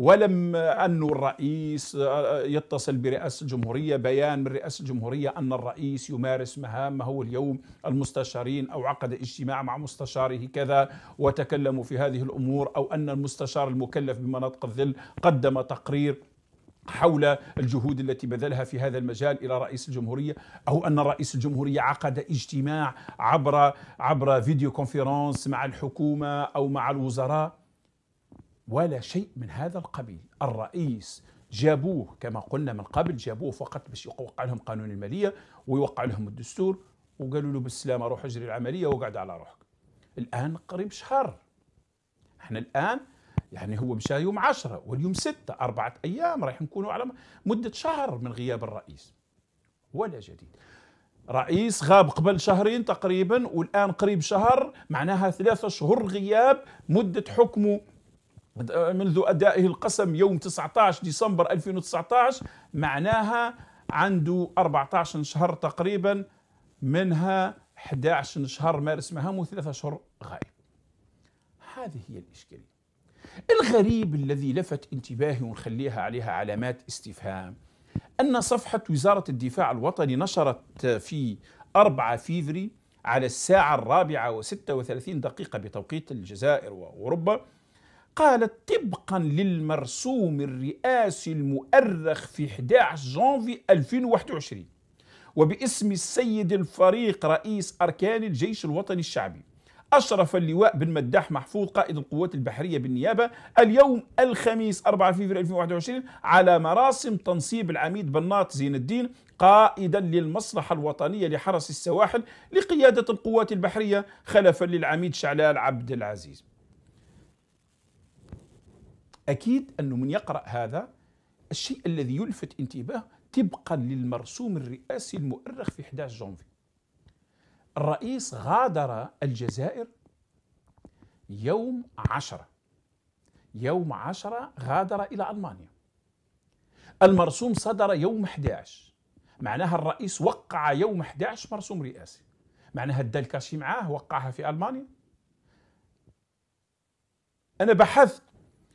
ولم أن الرئيس يتصل برئاسة الجمهورية بيان من رئاسة الجمهورية أن الرئيس يمارس مهامه اليوم المستشارين أو عقد اجتماع مع مستشاره كذا وتكلموا في هذه الأمور أو أن المستشار المكلف بمناطق الظل قدم تقرير حول الجهود التي بذلها في هذا المجال الى رئيس الجمهوريه او ان رئيس الجمهوريه عقد اجتماع عبر عبر فيديو كونفرنس مع الحكومه او مع الوزراء ولا شيء من هذا القبيل الرئيس جابوه كما قلنا من قبل جابوه فقط باش يوقع لهم قانون الماليه ويوقع لهم الدستور وقالوا له بالسلامه روح اجري العمليه وقعد على روحك الان قريب شهر احنا الان يعني هو مشى يوم عشرة واليوم ستة أربعة أيام رايح نكونوا على مدة شهر من غياب الرئيس ولا جديد رئيس غاب قبل شهرين تقريبا والآن قريب شهر معناها ثلاثة شهور غياب مدة حكمه منذ أدائه القسم يوم 19 ديسمبر 2019 معناها عنده 14 شهر تقريبا منها 11 شهر مارس مهام وثلاثة أشهر غائب هذه هي الإشكالية الغريب الذي لفت انتباهي ونخليها عليها علامات استفهام أن صفحة وزارة الدفاع الوطني نشرت في 4 فيفري على الساعة الرابعة وستة وثلاثين دقيقة بتوقيت الجزائر وأوروبا قالت طبقا للمرسوم الرئاسي المؤرخ في 11 جانفي 2021 وباسم السيد الفريق رئيس أركان الجيش الوطني الشعبي أشرف اللواء بن مداح محفوظ قائد القوات البحرية بالنيابة اليوم الخميس 4 فبراير 2021 على مراسم تنصيب العميد بناط زين الدين قائدا للمصلحة الوطنية لحرس السواحل لقيادة القوات البحرية خلفا للعميد شعلال عبد العزيز أكيد أنه من يقرأ هذا الشيء الذي يلفت انتباه طبقا للمرسوم الرئاسي المؤرخ في 11 جونفي الرئيس غادر الجزائر يوم عشرة يوم عشرة غادر إلى ألمانيا المرسوم صدر يوم 11 معناها الرئيس وقع يوم 11 مرسوم رئاسي معناها الدلكاشي معاه وقعها في ألمانيا أنا بحثت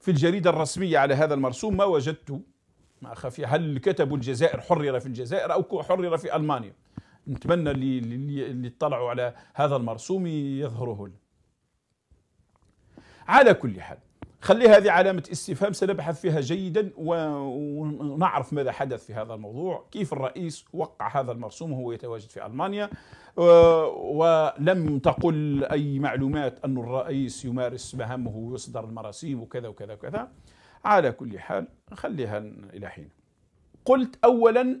في الجريدة الرسمية على هذا المرسوم ما وجدت ما خفي هل كتبوا الجزائر حرر في الجزائر أو حرر في ألمانيا نتمنى اللي, اللي اطلعوا على هذا المرسوم يظهره لنا على كل حال خلي هذه علامة استفهام سنبحث فيها جيدا ونعرف ماذا حدث في هذا الموضوع كيف الرئيس وقع هذا المرسوم وهو يتواجد في ألمانيا ولم تقل أي معلومات أن الرئيس يمارس مهامه ويصدر المراسيم وكذا وكذا وكذا على كل حال خليها إلى حين قلت أولا